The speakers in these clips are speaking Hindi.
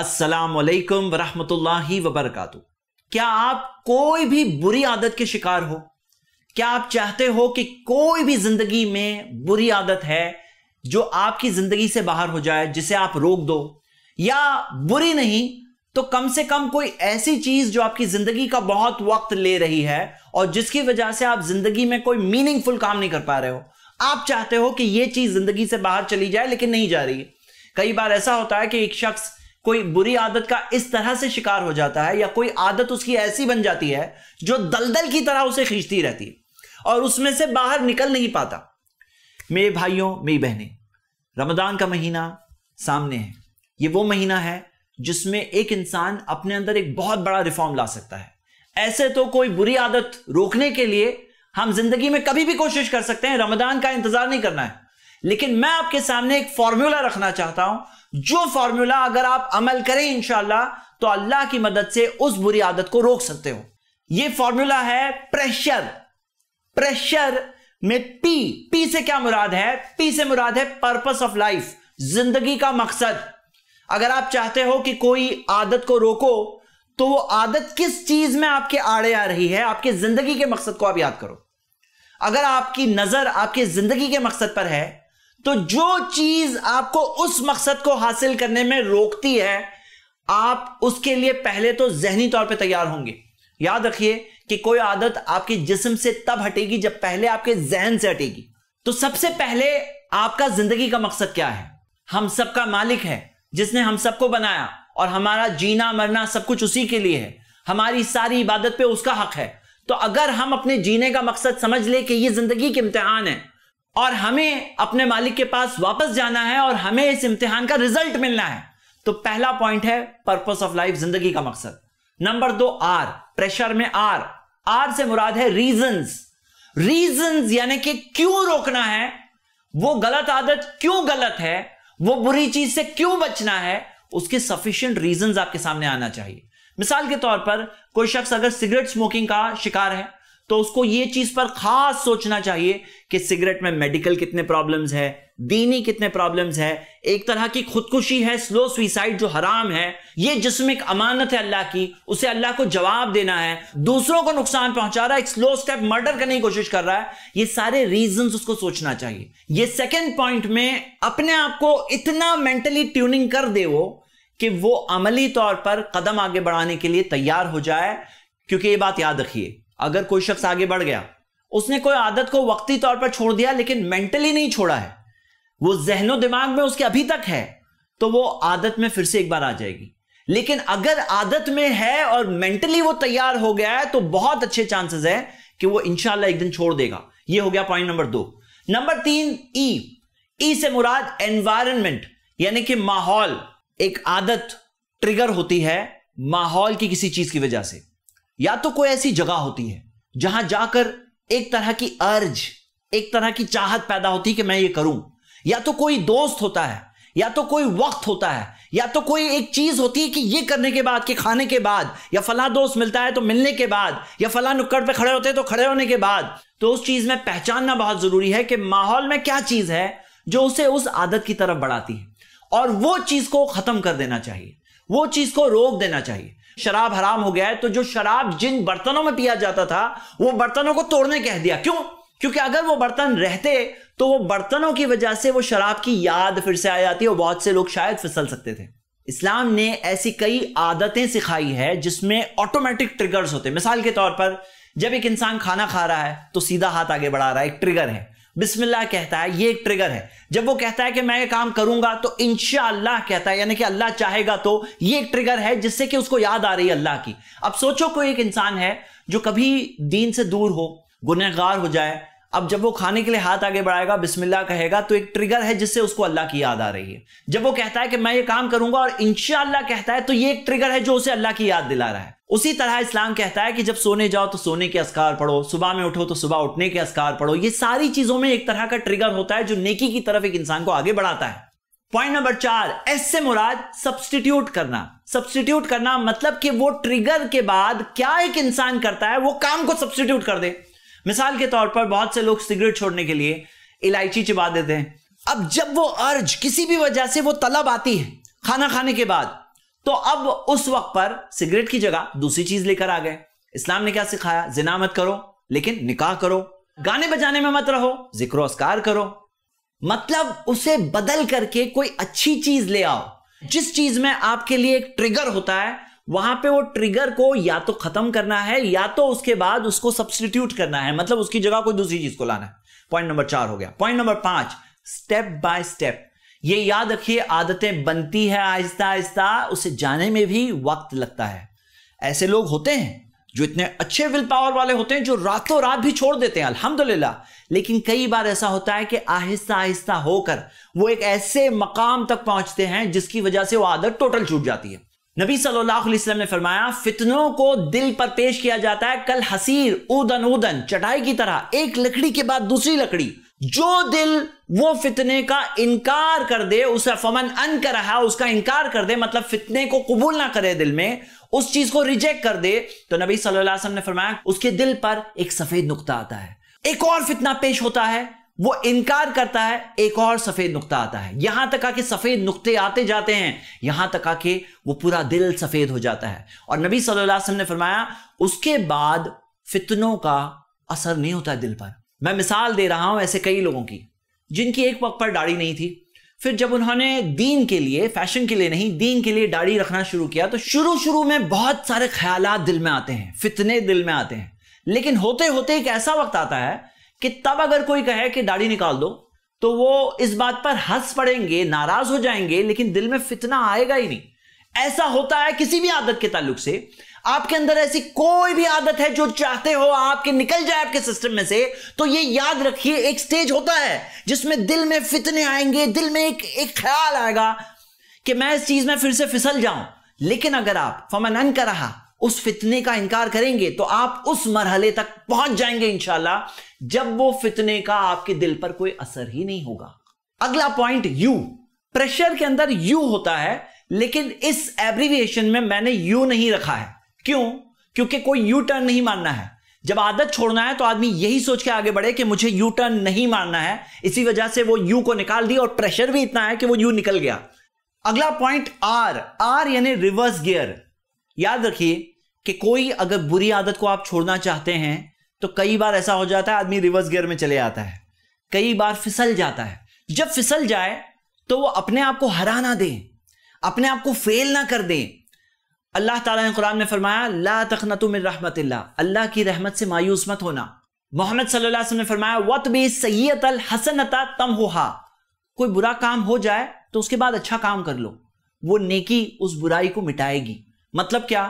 असलकम वरहमतुल्लाहि वबरकत क्या आप कोई भी बुरी आदत के शिकार हो क्या आप चाहते हो कि कोई भी जिंदगी में बुरी आदत है जो आपकी जिंदगी से बाहर हो जाए जिसे आप रोक दो या बुरी नहीं तो कम से कम कोई ऐसी चीज जो आपकी जिंदगी का बहुत वक्त ले रही है और जिसकी वजह से आप जिंदगी में कोई मीनिंगफुल काम नहीं कर पा रहे हो आप चाहते हो कि यह चीज जिंदगी से बाहर चली जाए लेकिन नहीं जा रही है कई बार ऐसा होता है कि एक शख्स कोई बुरी आदत का इस तरह से शिकार हो जाता है या कोई आदत उसकी ऐसी बन जाती है जो दलदल की तरह उसे खींचती रहती है और उसमें से बाहर निकल नहीं पाता मेरे भाइयों मेरी बहनें रमदान का महीना सामने है ये वो महीना है जिसमें एक इंसान अपने अंदर एक बहुत बड़ा रिफॉर्म ला सकता है ऐसे तो कोई बुरी आदत रोकने के लिए हम जिंदगी में कभी भी कोशिश कर सकते हैं रमदान का इंतजार नहीं करना है लेकिन मैं आपके सामने एक फॉर्मूला रखना चाहता हूं जो फॉर्मूला अगर आप अमल करें इंशाला तो अल्लाह की मदद से उस बुरी आदत को रोक सकते हो यह फॉर्मूला है प्रेशर प्रेशर में पी पी से क्या मुराद है पी से मुराद है पर्पस ऑफ लाइफ जिंदगी का मकसद अगर आप चाहते हो कि कोई आदत को रोको तो वो आदत किस चीज में आपके आड़े आ रही है आपके जिंदगी के मकसद को आप याद करो अगर आपकी नजर आपके जिंदगी के मकसद पर है तो जो चीज आपको उस मकसद को हासिल करने में रोकती है आप उसके लिए पहले तो जहनी तौर पे तैयार होंगे याद रखिए कि कोई आदत आपके जिस्म से तब हटेगी जब पहले आपके जहन से हटेगी तो सबसे पहले आपका जिंदगी का मकसद क्या है हम सबका मालिक है जिसने हम सबको बनाया और हमारा जीना मरना सब कुछ उसी के लिए है हमारी सारी इबादत पे उसका हक है तो अगर हम अपने जीने का मकसद समझ ले कि ये जिंदगी के इम्तिहान है और हमें अपने मालिक के पास वापस जाना है और हमें इस इम्तिहान का रिजल्ट मिलना है तो पहला पॉइंट है पर्पस ऑफ लाइफ जिंदगी का मकसद नंबर दो आर प्रेशर में आर आर से मुराद है रीजंस रीजंस यानी कि क्यों रोकना है वो गलत आदत क्यों गलत है वो बुरी चीज से क्यों बचना है उसके सफिशियंट रीजंस आपके सामने आना चाहिए मिसाल के तौर पर कोई शख्स अगर सिगरेट स्मोकिंग का शिकार है तो उसको ये चीज पर खास सोचना चाहिए कि सिगरेट में मेडिकल कितने प्रॉब्लम्स है दीनी कितने प्रॉब्लम्स है एक तरह की खुदकुशी है स्लो सुइसाइड जो हराम है ये एक अमानत है अल्लाह की उसे अल्लाह को जवाब देना है दूसरों को नुकसान पहुंचा रहा है एक स्लो स्टेप मर्डर करने की कोशिश कर रहा है ये सारे रीजन उसको सोचना चाहिए ये सेकेंड पॉइंट में अपने आप को इतना मेंटली ट्यूनिंग कर दे वो कि वो अमली तौर पर कदम आगे बढ़ाने के लिए तैयार हो जाए क्योंकि ये बात याद रखिए अगर कोई शख्स आगे बढ़ गया उसने कोई आदत को वक्ती तौर पर छोड़ दिया लेकिन मेंटली नहीं छोड़ा है वो जहनो दिमाग में उसके अभी तक है तो वो आदत में फिर से एक बार आ जाएगी लेकिन अगर आदत में है और मेंटली वो तैयार हो गया है तो बहुत अच्छे चांसेस है कि वो इंशाला एक दिन छोड़ देगा ये हो गया पॉइंट नंबर दो नंबर तीन ई e। ई e से मुराद एनवायरमेंट यानी कि माहौल एक आदत ट्रिगर होती है माहौल की किसी चीज की वजह से या तो कोई ऐसी जगह होती है जहां जाकर एक तरह की अर्ज एक तरह की चाहत पैदा होती है कि मैं ये करूं या तो कोई दोस्त होता है या तो कोई वक्त होता है या तो कोई एक चीज होती है कि ये करने के बाद कि खाने के बाद या फला दोस्त मिलता है तो मिलने के बाद या फला नुक्कड़ पे खड़े होते हैं तो खड़े होने के बाद तो उस चीज में पहचानना बहुत जरूरी है कि माहौल में क्या चीज है जो उसे उस आदत की तरफ बढ़ाती है और वो चीज को खत्म कर देना चाहिए वो चीज को रोक देना चाहिए शराब हराम हो गया है तो जो शराब जिन बर्तनों में पिया जाता था वो बर्तनों को तोड़ने कह दिया क्यों क्योंकि अगर वो बर्तन रहते तो वो बर्तनों की वजह से वो शराब की याद फिर से आ जाती है और बहुत से लोग शायद फिसल सकते थे इस्लाम ने ऐसी कई आदतें सिखाई है जिसमें ऑटोमेटिक ट्रिगर्स होते मिसाल के तौर पर जब एक इंसान खाना खा रहा है तो सीधा हाथ आगे बढ़ा रहा है एक ट्रिगर है बिस्मिल्लाह कहता है ये एक ट्रिगर है जब वो कहता है कि मैं ये काम करूंगा तो इनशाला कहता है यानी कि अल्लाह चाहेगा तो ये एक ट्रिगर है जिससे कि उसको याद आ रही है अल्लाह की अब सोचो कोई एक इंसान है जो कभी दीन से दूर हो गुनहगार हो जाए अब जब वो खाने के लिए हाथ आगे बढ़ाएगा बिस्मिल्लाह कहेगा तो एक ट्रिगर है जिससे उसको अल्लाह की याद आ रही है जब वो कहता है कि मैं ये काम करूंगा और इनशाला कहता है तो ये एक ट्रिगर है जो उसे अल्लाह की याद दिला रहा है उसी तरह इस्लाम कहता है कि जब सोने जाओ तो सोने के असकार पढ़ो सुबह में उठो तो सुबह उठने के असकार पढ़ो ये सारी चीजों में एक तरह का ट्रिगर होता है जो नेकी की तरफ एक इंसान को आगे बढ़ाता है पॉइंट नंबर चार एस से मुराद सब्सटीट्यूट करना सब्सटीट्यूट करना मतलब कि वो ट्रिगर के बाद क्या एक इंसान करता है वो काम को सब्सटीट्यूट कर दे मिसाल के तौर पर बहुत से लोग सिगरेट छोड़ने के लिए इलायची चिबा देते हैं अब जब वो अर्ज किसी भी वजह से वो तलब आती है खाना खाने के बाद तो अब उस वक्त पर सिगरेट की जगह दूसरी चीज लेकर आ गए इस्लाम ने क्या सिखाया जिना मत करो लेकिन निकाह करो गाने बजाने में मत रहो जिक्र अस्कार करो मतलब उसे बदल करके कोई अच्छी चीज ले आओ जिस चीज में आपके लिए एक ट्रिगर होता है वहां पे वो ट्रिगर को या तो खत्म करना है या तो उसके बाद उसको सब्सटीट्यूट करना है मतलब उसकी जगह कोई दूसरी चीज को लाना है पॉइंट नंबर चार हो गया पॉइंट नंबर पांच स्टेप बाय स्टेप ये याद रखिए आदतें बनती है आहिस्ता आहिस्ता उसे जाने में भी वक्त लगता है ऐसे लोग होते हैं जो इतने अच्छे विल पावर वाले होते हैं जो रातों रात भी छोड़ देते हैं अल्हम्दुलिल्लाह लेकिन कई बार ऐसा होता है कि आहिस्ता आहिस्ता होकर वो एक ऐसे मकाम तक पहुंचते हैं जिसकी वजह से वो आदत टोटल छूट जाती है नबी सल्लल्लाहु अलैहि वसल्लम ने फरमाया फितनों को दिल पर पेश किया जाता है कल हसीर उदन उदन चटाई की तरह एक लकड़ी के बाद दूसरी लकड़ी जो दिल वो फितने का इनकार कर दे उसे फमन अन कर रहा उसका इनकार कर दे मतलब फितने को कबूल ना करे दिल में उस चीज को रिजेक्ट कर दे तो नबी सल्लल्लाहु अलैहि वसल्लम ने फरमाया उसके दिल पर एक सफेद नुकता आता है एक और फितना पेश होता है वो इनकार करता है एक और सफेद नुकता आता है यहां तक आके सफेद नुकते आते जाते हैं यहां तक आके वो पूरा दिल सफेद हो जाता है और नबी सल्लल्लाहु अलैहि वसल्लम ने फरमाया उसके बाद फितनों का असर नहीं होता दिल पर मैं मिसाल दे रहा हूँ ऐसे कई लोगों की जिनकी एक वक्त पर दाढ़ी नहीं थी फिर जब उन्होंने दीन के लिए फैशन के लिए नहीं दीन के लिए दाढ़ी रखना शुरू किया तो शुरू शुरू में बहुत सारे ख्याल दिल में आते हैं फितने दिल में आते हैं लेकिन होते होते एक ऐसा वक्त आता है कि तब अगर कोई कहे कि दाढ़ी निकाल दो तो वो इस बात पर हंस पड़ेंगे नाराज हो जाएंगे लेकिन दिल में फितना आएगा ही नहीं ऐसा होता है किसी भी आदत के ताल्लुक से आपके अंदर ऐसी कोई भी आदत है जो चाहते हो आपके निकल जाए आपके सिस्टम में से तो ये याद रखिए एक स्टेज होता है जिसमें दिल में फितने आएंगे दिल में एक एक ख्याल आएगा कि मैं इस चीज में फिर से फिसल जाऊं लेकिन अगर आप फमन का रहा उस फितने का इनकार करेंगे तो आप उस मरहले तक पहुंच जाएंगे इनशाला जब वो फितने का आपके दिल पर कोई असर ही नहीं होगा अगला पॉइंट यू प्रेशर के अंदर यू होता है लेकिन इस एब्रीविएशन में मैंने यू नहीं रखा है क्यों क्योंकि कोई यू टर्न नहीं मानना है जब आदत छोड़ना है तो आदमी यही सोच के आगे बढ़े कि मुझे यू टर्न नहीं मानना है इसी वजह से वो यू को निकाल दिया और प्रेशर भी इतना है कि वो यू निकल गया अगला पॉइंट आर आर यानी रिवर्स गियर याद रखिए कि कोई अगर बुरी आदत को आप छोड़ना चाहते हैं तो कई बार ऐसा हो जाता है आदमी रिवर्स गियर में चले जाता है कई बार फिसल जाता है जब फिसल जाए तो वो अपने आप को हराना दें अपने आप को फेल ना कर दें अल्लाह ताला ने कुरान में फरमाया ला तखना तुम रहमत अल्लाह की रहमत से मायूस मत होना मोहम्मद सल्लल्लाहु अलैहि वसल्लम ने फरमाया वत बी सैयत अल हसनता तम होहा कोई बुरा काम हो जाए तो उसके बाद अच्छा काम कर लो वो नेकी उस बुराई को मिटाएगी मतलब क्या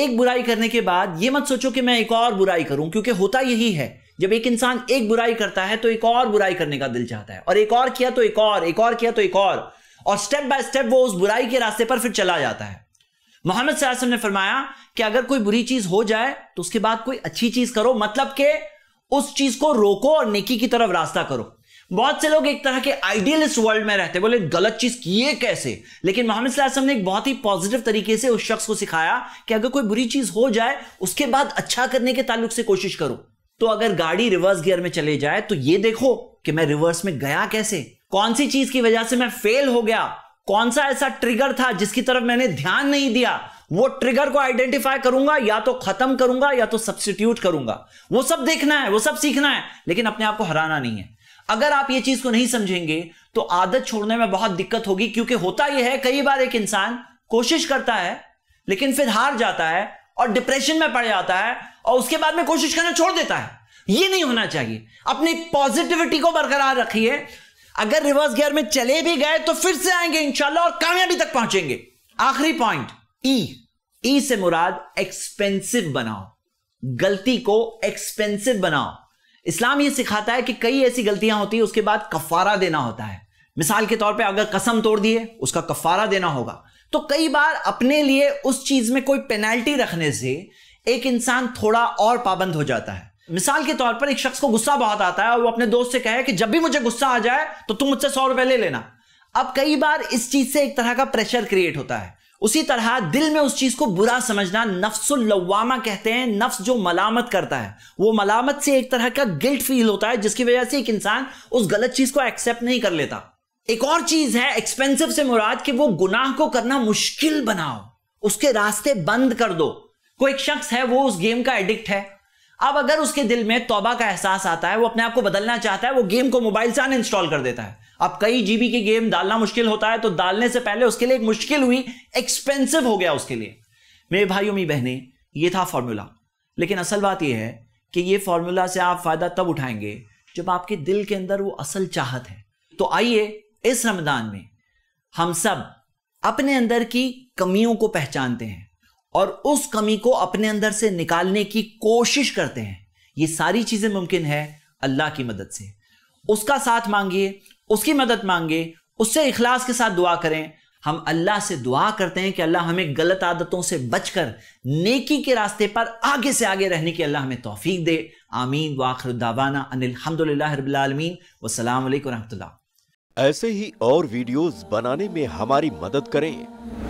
एक बुराई करने के बाद ये मत सोचो कि मैं एक और बुराई करूं क्योंकि होता यही है जब एक इंसान एक बुराई करता है तो एक और बुराई करने का दिल चाहता है और एक और किया तो एक और एक और किया तो एक और और स्टेप बाय स्टेप वो उस बुराई के रास्ते पर फिर चला जाता है मोहम्मद वसल्लम ने फरमाया कि अगर कोई बुरी चीज हो जाए तो उसके बाद कोई अच्छी चीज करो मतलब के उस चीज को रोको और नेकी की तरफ रास्ता करो बहुत से लोग एक तरह के आइडियलिस्ट वर्ल्ड में रहते बोले गलत चीज किए कैसे लेकिन मोहम्मद वसल्लम ने एक बहुत ही पॉजिटिव तरीके से उस शख्स को सिखाया कि अगर कोई बुरी चीज हो जाए उसके बाद अच्छा करने के ताल्लुक से कोशिश करो तो अगर गाड़ी रिवर्स गियर में चले जाए तो ये देखो कि मैं रिवर्स में गया कैसे कौन सी चीज की वजह से मैं फेल हो गया कौन सा ऐसा ट्रिगर था जिसकी तरफ मैंने ध्यान नहीं दिया वो ट्रिगर को आइडेंटिफाई करूंगा या तो खत्म करूंगा या तो सब्सिट्यूट करूंगा वो सब देखना है वो सब सीखना है लेकिन अपने आप को हराना नहीं है अगर आप ये चीज को नहीं समझेंगे तो आदत छोड़ने में बहुत दिक्कत होगी क्योंकि होता यह है कई बार एक इंसान कोशिश करता है लेकिन फिर हार जाता है और डिप्रेशन में पड़ जाता है और उसके बाद में कोशिश करना छोड़ देता है ये नहीं होना चाहिए अपनी पॉजिटिविटी को बरकरार रखिए अगर रिवर्स गियर में चले भी गए तो फिर से आएंगे इंशाला और कामयाबी तक पहुंचेंगे आखिरी पॉइंट ई ई से मुराद एक्सपेंसिव बनाओ गलती को एक्सपेंसिव बनाओ इस्लाम ये सिखाता है कि कई ऐसी गलतियां होती है उसके बाद कफारा देना होता है मिसाल के तौर पे अगर कसम तोड़ दिए उसका कफारा देना होगा तो कई बार अपने लिए उस चीज में कोई पेनल्टी रखने से एक इंसान थोड़ा और पाबंद हो जाता है मिसाल के तौर पर एक शख्स को गुस्सा बहुत आता है और वो अपने दोस्त से कहे कि जब भी मुझे गुस्सा आ जाए तो तुम मुझसे सौ रुपए ले लेना अब कई बार इस चीज से एक तरह का प्रेशर क्रिएट होता है उसी तरह दिल में उस चीज को बुरा समझना नफ्सुल्लवामा कहते हैं नफ्स जो मलामत करता है वो मलामत से एक तरह का गिल्ट फील होता है जिसकी वजह से एक इंसान उस गलत चीज को एक्सेप्ट नहीं कर लेता एक और चीज है एक्सपेंसिव से मुराद कि वो गुनाह को करना मुश्किल बनाओ उसके रास्ते बंद कर दो कोई एक शख्स है वो उस गेम का एडिक्ट है अब अगर उसके दिल में तौबा का एहसास आता है वो अपने आप को बदलना चाहता है वो गेम को मोबाइल से अनइंस्टॉल कर देता है अब कई जीबी की गेम डालना मुश्किल होता है तो डालने से पहले उसके लिए एक मुश्किल हुई एक्सपेंसिव हो गया उसके लिए मेरे भाइयों मेरी बहनें ये था फॉर्मूला लेकिन असल बात यह है कि ये फॉर्मूला से आप फायदा तब उठाएंगे जब आपके दिल के अंदर वो असल चाहत है तो आइए इस रमदान में हम सब अपने अंदर की कमियों को पहचानते हैं और उस कमी को अपने अंदर से निकालने की कोशिश करते हैं ये सारी चीजें मुमकिन है अल्लाह की मदद से उसका साथ मांगिए उसकी मदद मांगे उससे इखलास के साथ दुआ करें हम अल्लाह से दुआ करते हैं कि अल्लाह हमें गलत आदतों से बचकर नेकी के रास्ते पर आगे से आगे रहने की अल्लाह हमें तोफीक दे आमीन वाखर दावाना अनिल वसलम वरम ऐसे ही और वीडियोस बनाने में हमारी मदद करें